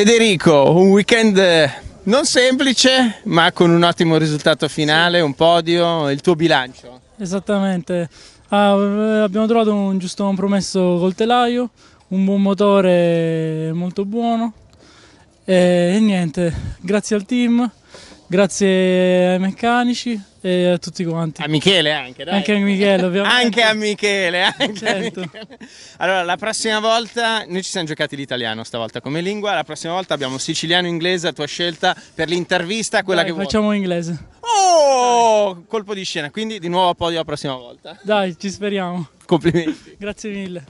Federico, un weekend eh, non semplice ma con un ottimo risultato finale, un podio, il tuo bilancio. Esattamente, ah, eh, abbiamo trovato un giusto compromesso col telaio, un buon motore molto buono e, eh, e niente, grazie al team Grazie ai meccanici e a tutti quanti. A Michele anche, dai. Anche a Michele, ovviamente. anche a Michele, anche certo. a Michele. Allora, la prossima volta, noi ci siamo giocati l'italiano stavolta come lingua, la prossima volta abbiamo siciliano-inglese a tua scelta per l'intervista, quella dai, che facciamo vuoi. inglese. Oh, dai. colpo di scena, quindi di nuovo a podio la prossima volta. Dai, ci speriamo. Complimenti. Grazie mille.